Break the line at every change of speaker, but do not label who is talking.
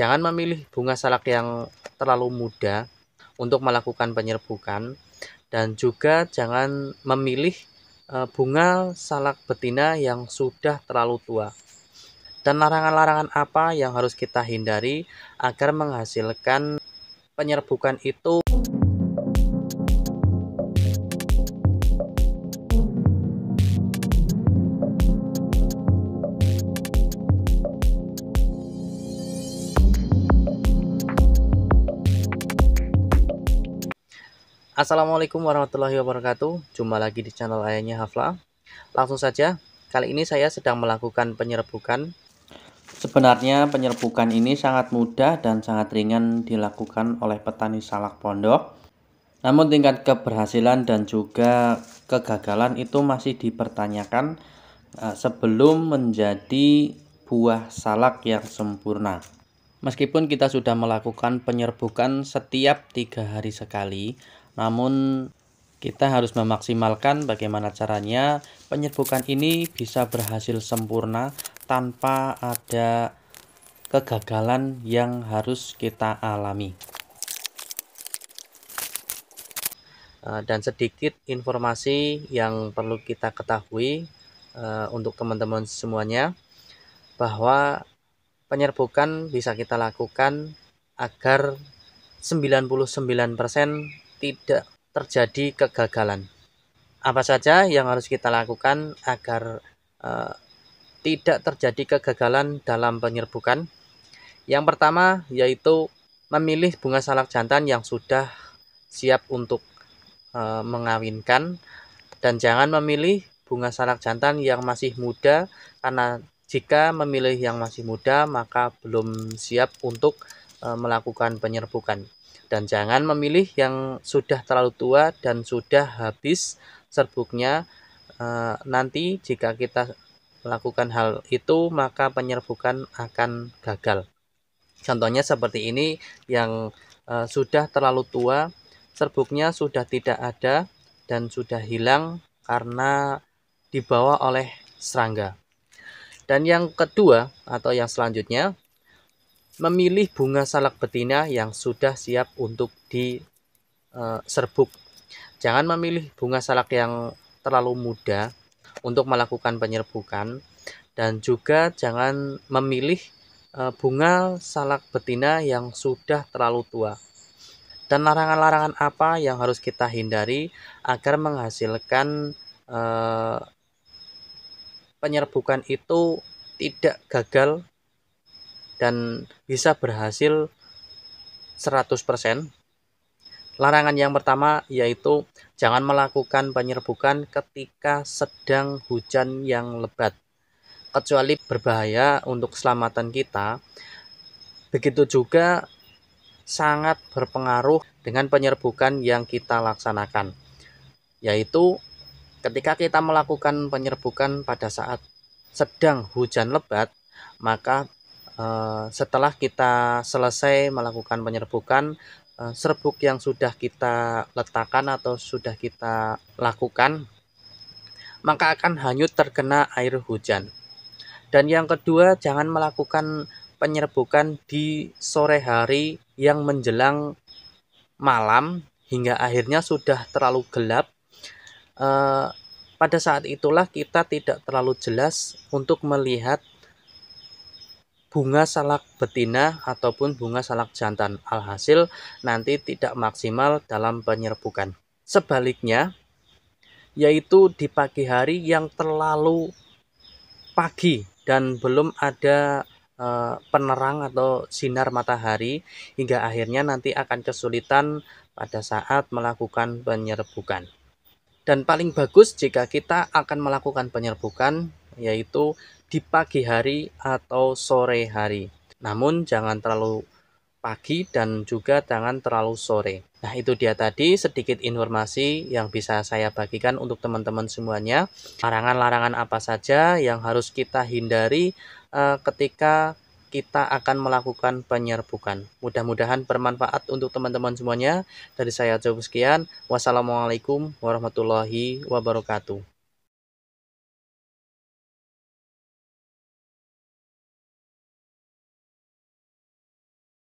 Jangan memilih bunga salak yang terlalu muda untuk melakukan penyerbukan dan juga jangan memilih eh, bunga salak betina yang sudah terlalu tua. Dan larangan-larangan apa yang harus kita hindari agar menghasilkan penyerbukan itu Assalamualaikum warahmatullahi wabarakatuh Jumpa lagi di channel ayahnya Hafla Langsung saja, kali ini saya sedang melakukan penyerbukan Sebenarnya penyerbukan ini sangat mudah dan sangat ringan dilakukan oleh petani salak pondok Namun tingkat keberhasilan dan juga kegagalan itu masih dipertanyakan eh, sebelum menjadi buah salak yang sempurna Meskipun kita sudah melakukan penyerbukan setiap tiga hari sekali, namun kita harus memaksimalkan bagaimana caranya penyerbukan ini bisa berhasil sempurna tanpa ada kegagalan yang harus kita alami. Eh, dan sedikit informasi yang perlu kita ketahui eh, untuk teman-teman semuanya bahwa penyerbukan bisa kita lakukan agar 99% tidak terjadi kegagalan. Apa saja yang harus kita lakukan agar uh, tidak terjadi kegagalan dalam penyerbukan? Yang pertama yaitu memilih bunga salak jantan yang sudah siap untuk uh, mengawinkan dan jangan memilih bunga salak jantan yang masih muda karena jika memilih yang masih muda maka belum siap untuk Eh, melakukan penyerbukan. Dan jangan memilih yang sudah terlalu tua dan sudah habis serbuknya. Eh, nanti jika kita melakukan hal itu maka penyerbukan akan gagal. Contohnya seperti ini yang eh, sudah terlalu tua, serbuknya sudah tidak ada dan sudah hilang karena dibawa oleh serangga. Dan yang kedua atau yang selanjutnya memilih bunga salak betina yang sudah siap untuk diserbuk. E, jangan memilih bunga salak yang terlalu muda untuk melakukan penyerbukan dan juga jangan memilih e, bunga salak betina yang sudah terlalu tua. Dan larangan-larangan apa yang harus kita hindari agar menghasilkan e, penyerbukan itu tidak gagal dan bisa berhasil 100%. Larangan yang pertama yaitu jangan melakukan penyerbukan ketika sedang hujan yang lebat. Kecuali berbahaya untuk keselamatan kita, begitu juga sangat berpengaruh dengan penyerbukan yang kita laksanakan. Yaitu ketika kita melakukan penyerbukan pada saat sedang hujan lebat, maka Eh, setelah kita selesai melakukan penyerbukan eh, serbuk yang sudah kita letakkan atau sudah kita lakukan maka akan hanyut terkena air hujan dan yang kedua jangan melakukan penyerbukan di sore hari yang menjelang malam hingga akhirnya sudah terlalu gelap eh, pada saat itulah kita tidak terlalu jelas untuk melihat bunga salak betina ataupun bunga salak jantan. Alhasil nanti tidak maksimal dalam penyerbukan. Sebaliknya, yaitu di pagi hari yang terlalu pagi dan belum ada e, penerang atau sinar matahari hingga akhirnya nanti akan kesulitan pada saat melakukan penyerbukan. Dan paling bagus jika kita akan melakukan penyerbukan yaitu di pagi hari atau sore hari. Namun jangan terlalu pagi dan juga jangan terlalu sore. Nah, itu dia tadi sedikit informasi yang bisa saya bagikan untuk teman-teman semuanya. Larangan-larangan apa saja yang harus kita hindari uh, ketika kita akan melakukan penyerbukan. Mudah-mudahan bermanfaat untuk teman-teman semuanya. Dari saya cukup sekian. Wassalamualaikum warahmatullahi wabarakatuh.